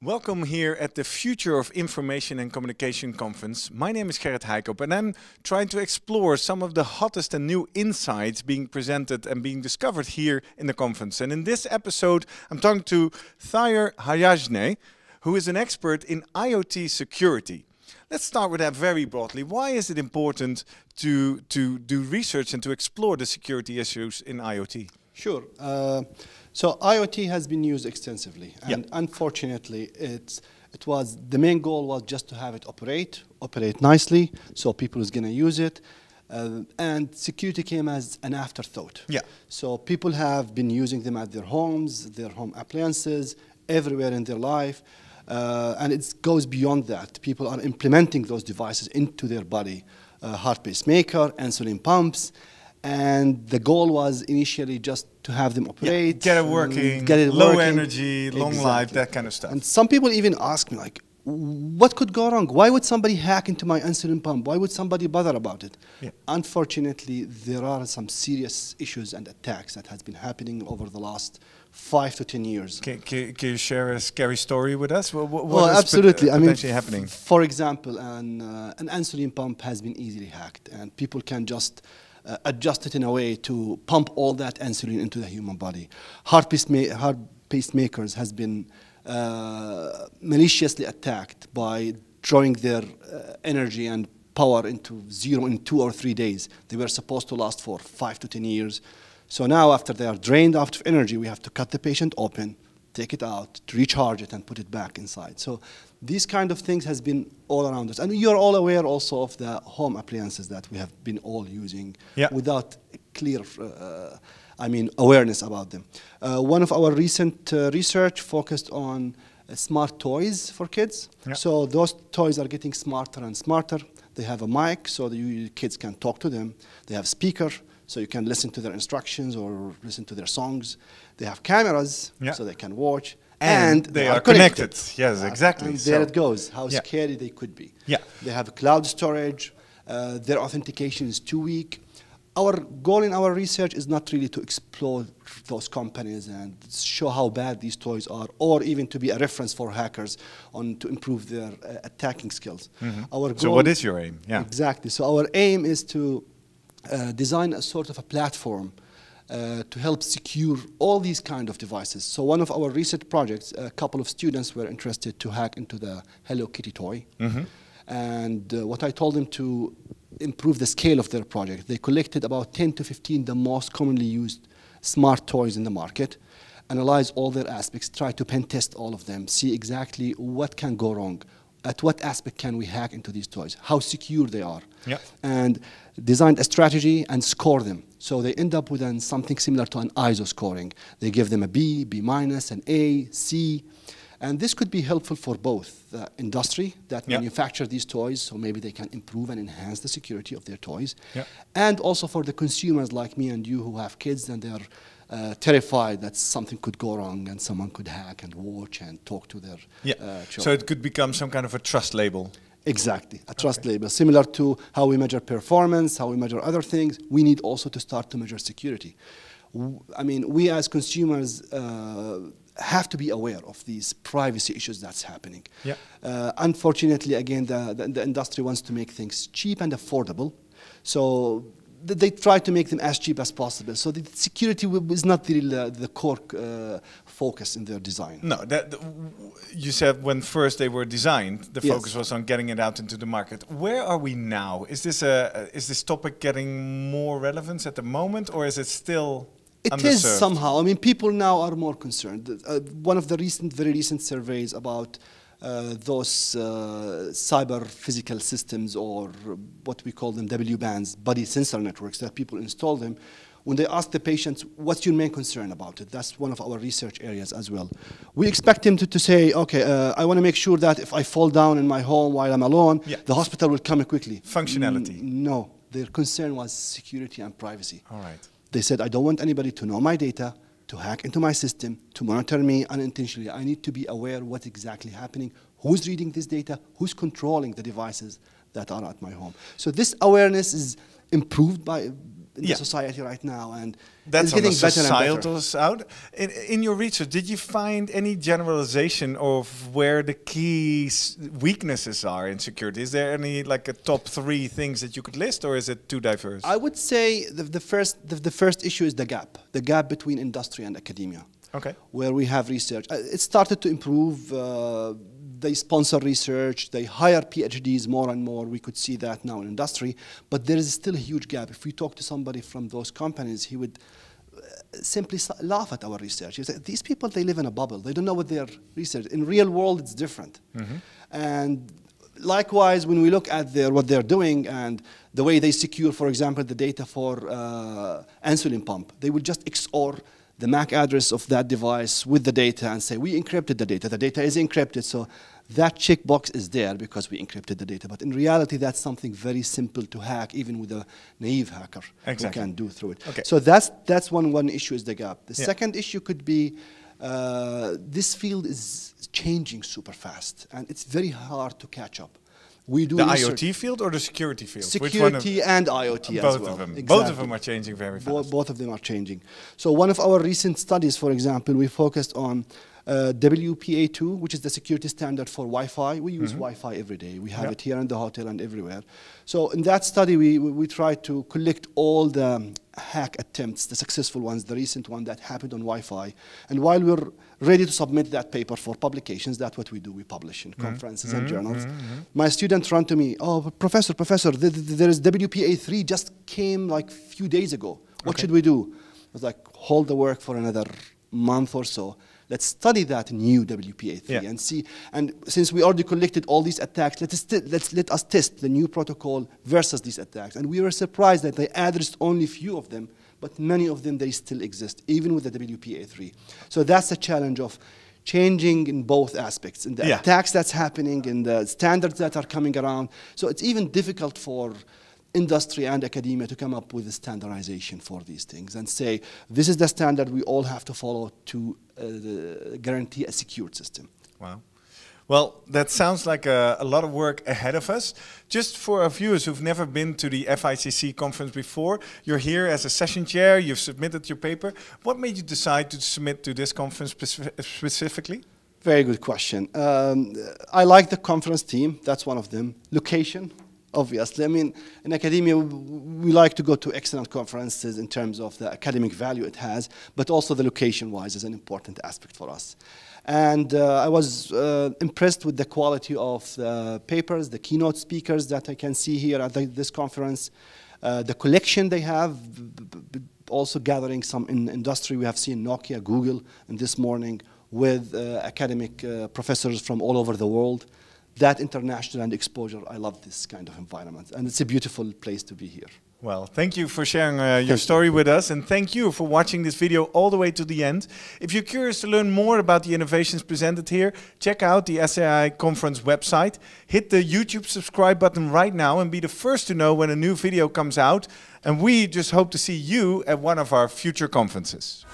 Welcome here at the Future of Information and Communication Conference. My name is Gerrit Heikop and I'm trying to explore some of the hottest and new insights being presented and being discovered here in the conference. And in this episode, I'm talking to Thayer Hayajne, who is an expert in IoT security. Let's start with that very broadly. Why is it important to, to do research and to explore the security issues in IoT? Sure. Uh, so IoT has been used extensively, and unfortunately, it's it was the main goal was just to have it operate, operate nicely, so people is going to use it. Uh, and security came as an afterthought. Yeah. So people have been using them at their homes, their home appliances, everywhere in their life. Uh, and it goes beyond that. People are implementing those devices into their body. Uh, heart pacemaker, insulin pumps, and the goal was initially just to have them operate, yeah, get it working, get it low working. energy, long exactly. life, that kind of stuff. And some people even ask me like, what could go wrong? Why would somebody hack into my insulin pump? Why would somebody bother about it? Yeah. Unfortunately, there are some serious issues and attacks that has been happening over the last five to ten years. Can, can, can you share a scary story with us? What, what well, absolutely. I mean, happening? for example, an, uh, an insulin pump has been easily hacked, and people can just uh, adjusted in a way to pump all that insulin into the human body. Heart, pacema heart pacemakers has been uh, maliciously attacked by drawing their uh, energy and power into zero in two or three days. They were supposed to last for five to ten years. So now after they are drained out of energy, we have to cut the patient open, take it out, recharge it, and put it back inside. So these kind of things has been all around us. And you're all aware also of the home appliances that we have been all using yeah. without clear, uh, I mean, awareness about them. Uh, one of our recent uh, research focused on uh, smart toys for kids. Yeah. So those toys are getting smarter and smarter. They have a mic, so the kids can talk to them. They have speaker, so you can listen to their instructions or listen to their songs. They have cameras, yeah. so they can watch. And, and they, they, are, are connected. connected. Yes, exactly. And so there it goes. How yeah. scary they could be. Yeah. They have cloud storage. Uh, their authentication is too weak. Our goal in our research is not really to explore those companies and show how bad these toys are, or even to be a reference for hackers on to improve their uh, attacking skills. Mm -hmm. Our goal so, what is your aim? Yeah, exactly. So our aim is to uh, design a sort of a platform uh, to help secure all these kind of devices. So one of our recent projects, a couple of students were interested to hack into the Hello Kitty toy. Mm -hmm. And uh, what I told them to improve the scale of their project, they collected about 10 to 15 the most commonly used smart toys in the market, analyze all their aspects, try to pen test all of them, see exactly what can go wrong, at what aspect can we hack into these toys, how secure they are, and designed a strategy and score them. So they end up with an, something similar to an ISO scoring. They give them a B, B minus, an A, C. And this could be helpful for both the industry that yeah. manufacture these toys, so maybe they can improve and enhance the security of their toys, and also for the consumers like me and you who have kids and they're uh, terrified that something could go wrong and someone could hack and watch and talk to their yeah. Uh, so it could become some kind of a trust label. Exactly, a trust okay. label, similar to how we measure performance, how we measure other things. We need also to start to measure security. I mean, we as consumers uh, have to be aware of these privacy issues that's happening. Yeah. Uh, unfortunately, again, the, the, the industry wants to make things cheap and affordable. So they try to make them as cheap as possible. So the security is not really the, the core uh, focus in their design. No, that, you said when first they were designed, the yes. focus was on getting it out into the market. Where are we now? Is this a is this topic getting more relevance at the moment, or is it still? It underserved? is somehow. I mean, people now are more concerned. Uh, one of the recent, very recent surveys about uh, those uh, cyber physical systems or what we call them W bands, body sensor networks that people install them, when they ask the patients, what's your main concern about it? That's one of our research areas as well. We expect them to, to say, okay, uh, I want to make sure that if I fall down in my home while I'm alone, yeah. the hospital will come quickly. Functionality. N no, their concern was security and privacy. All right. They said, I don't want anybody to know my data to hack into my system, to monitor me unintentionally. I need to be aware what's exactly happening, who's reading this data, who's controlling the devices that are at my home. So this awareness is improved by in yeah. the society right now, and that's it's getting better and better. Out. In, in your research, did you find any generalization of where the key weaknesses are in security? Is there any like a top three things that you could list, or is it too diverse? I would say the, the first the, the first issue is the gap, the gap between industry and academia. Okay, where we have research, uh, it started to improve. Uh, they sponsor research, they hire PhDs more and more. We could see that now in industry, but there is still a huge gap. If we talk to somebody from those companies, he would uh, simply laugh at our research. He said, These people, they live in a bubble. They don't know what they're research. In real world, it's different. Mm -hmm. And likewise, when we look at their, what they're doing and the way they secure, for example, the data for uh, insulin pump, they will just XOR the MAC address of that device with the data and say, we encrypted the data. The data is encrypted, so that checkbox is there because we encrypted the data. But in reality, that's something very simple to hack, even with a naive hacker exactly. who can do through it. Okay. So that's, that's one, one issue is the gap. The yeah. second issue could be uh, this field is changing super fast, and it's very hard to catch up we do the IoT field or the security field? Security and IoT both as well. Of them. Exactly. Both of them are changing very fast. Bo both of them are changing. So one of our recent studies, for example, we focused on uh, WPA2, which is the security standard for Wi-Fi. We use mm -hmm. Wi-Fi every day. We have it here in the hotel and everywhere. So in that study, we, we, we try to collect all the hack attempts, the successful ones, the recent one that happened on Wi-Fi. And while we're ready to submit that paper for publications, that's what we do. We publish in mm-hmm. conferences mm -hmm. and mm-hmm. journals. Mm -hmm. My students run to me, oh, professor, professor, th th there is WPA3 just came like few days ago. What okay. should we do? I was like, hold the work for another month or so. Let's study that new WPA3 yeah. and see. And since we already collected all these attacks, let us, let's, let us test the new protocol versus these attacks. And we were surprised that they addressed only few of them, but many of them, they still exist, even with the WPA3. So that's the challenge of changing in both aspects, in the yeah. attacks that's happening, in the standards that are coming around. So it's even difficult for industry and academia to come up with a standardization for these things and say, this is the standard we all have to follow to uh, guarantee a secure system. Wow. Well, that sounds like a, a, lot of work ahead of us. Just for our viewers who've never been to the FICC conference before, you're here as a session chair, you've submitted your paper. What made you decide to submit to this conference specif specifically? Very good question. Um, I like the conference team, that's one of them. Location, obviously. I mean, in academia, we like to go to excellent conferences in terms of the academic value it has, but also the location-wise is an important aspect for us. And uh, I was uh, impressed with the quality of the papers, the keynote speakers that I can see here at the, this conference, uh, the collection they have, also gathering some in industry. We have seen Nokia, Google, and this morning with uh, academic uh, professors from all over the world that international and exposure, I love this kind of environment. And it's a beautiful place to be here. Well, thank you for sharing uh, your story with us, and thank you for watching this video all the way to the end. If you're curious to learn more about the innovations presented here, check out the SAI conference website. Hit the YouTube subscribe button right now and be the first to know when a new video comes out. And we just hope to see you at one of our future conferences.